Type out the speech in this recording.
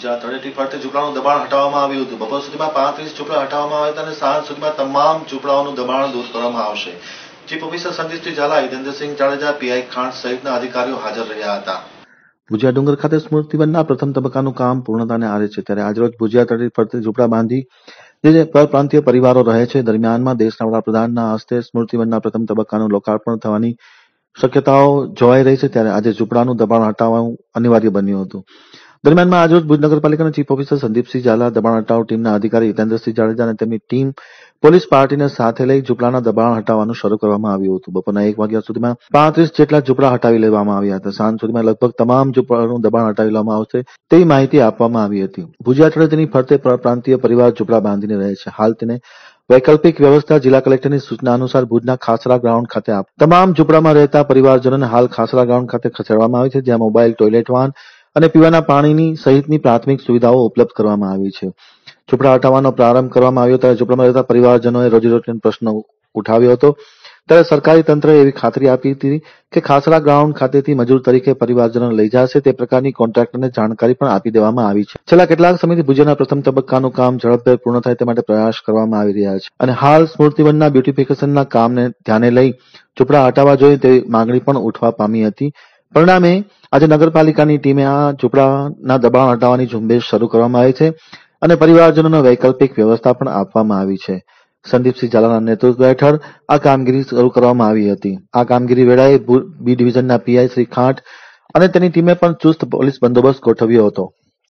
ગુજરાત તળેટી ફરતે ઝૂંપડાનું દબાણ હટાવવામાં આવ્યું હતું બપોર સુધીમાં પાંત્રીસ ઝૂંપડા હટાવવામાં આવ્યા અને સાંજ સુધીમાં તમામ ઝૂંપડાઓનું દબાણ દૂર કરવામાં આવશે chief officer Sandeepsinh Zala Hitendrasinh Jadeja PI Khand સહિતના અધિકારીઓ હાજર રહ્યા હતા ભુજિયા ડુંગર ખાતે સ્મૃતિવનના પ્રથમ તબક્કાનું કામ પૂર્ણતાને આરે છે ત્યારે આજરોજ ભુજિયા તળેટી ફરતે ઝૂંપડા બાંધી જે પરપ્રાંતીય પરિવારો રહે છે દરમિયાનમાં દેશના વડાપ્રધાનના હસ્તે સ્મૃતિવનના પ્રથમ તબક્કાનું લોકાર્પણ થવાની શક્યતાઓ જોવાઈ રહી છે ત્યારે આજે ઝૂંપડાનું દબાણ હટાવવાનું અનિવાર્ય બન્યું હતું દરમિયાનમાં આજરોજ ભુજ નગરપાલિકાના ચીફ ઓફિસર સંદીપસિંહ ઝાલા દબાણ હટાવ ટીમના અધિકારી હિતેન્દ્રસિંહ જાડેજા અને તેમની ટીમ પોલીસ પાર્ટીને સાથે લઈ ઝૂંપડાના દબાણ હટાવવાનું શરૂ કરવામાં આવ્યું હતું બપોરના એક વાગ્યા સુધીમાં પાંત્રીસ જેટલા ઝૂંપડા હટાવી લેવામાં આવ્યા હતા સાંજ સુધીમાં લગભગ તમામ ઝૂંપડાનું દબાણ હટાવી લેવામાં આવશે તેવી માહિતી આપવામાં આવી હતી ભુજિયાટળે તેની ફરતે પ્રાંતીય પરિવાર ઝૂંપડા બાંધીને રહે છે હાલ તેને વૈકલ્પિક વ્યવસ્થા જિલ્લા કલેક્ટરની સૂચના અનુસાર ભુજના ખાસરા ગ્રાઉન્ડ ખાતે તમામ ઝૂંપડામાં રહેતા પરિવારજનોને હાલ ખાસરા ગ્રાઉન્ડ ખાતે ખસેડવામાં આવે છે જ્યાં મોબાઈલ ટોયલેટ વાન અને પીવાના પાણીની સહિતની પ્રાથમિક સુવિધાઓ ઉપલબ્ધ કરવામાં આવી છે ઝૂંપડા હટાવવાનો પ્રારંભ કરવામાં આવ્યો ત્યારે ઝૂંપડામાં રહેતા પરિવારજનોએ રોજીરોટીનો પ્રશ્ન ઉઠાવ્યો હતો ત્યારે સરકારી તંત્રએ એવી ખાતરી આપી હતી કે ખાસરા ગ્રાઉન્ડ ખાતેથી મજૂર તરીકે પરિવારજનો લઈ જશે તે પ્રકારની કોન્ટ્રાક્ટરને જાણકારી પણ આપી દેવામાં આવી છે છેલ્લા કેટલાક સમયથી ભુજના પ્રથમ તબક્કાનું કામ ઝડપભેર પૂર્ણ થાય તે માટે પ્રયાસ કરવામાં આવી રહ્યા છે અને હાલ સ્મૃતિવનના બ્યુટિફિકેશનના કામને ધ્યાને લઈ ઝૂંપડા હટાવવા જોઈએ તેવી માંગણી પણ ઉઠવા પામી હતી પરિણામે આજે નગરપાલિકાની ટીમે આ ઝૂંપડાના દબાણ હટાવવાની ઝુંબેશ શરૂ કરવામાં આવી છે અને પરિવારજનોને વૈકલ્પિક વ્યવસ્થા પણ આપવામાં આવી છે સંદીપસિંહ ઝાલાના નેતૃત્વ હેઠળ આ કામગીરી શરૂ કરવામાં આવી હતી આ કામગીરી વેળાએ બી ડિવિઝનના પીઆઈ શ્રી ખાંટ અને તેની ટીમે પણ ચુસ્ત પોલીસ બંદોબસ્ત ગોઠવ્યો હતો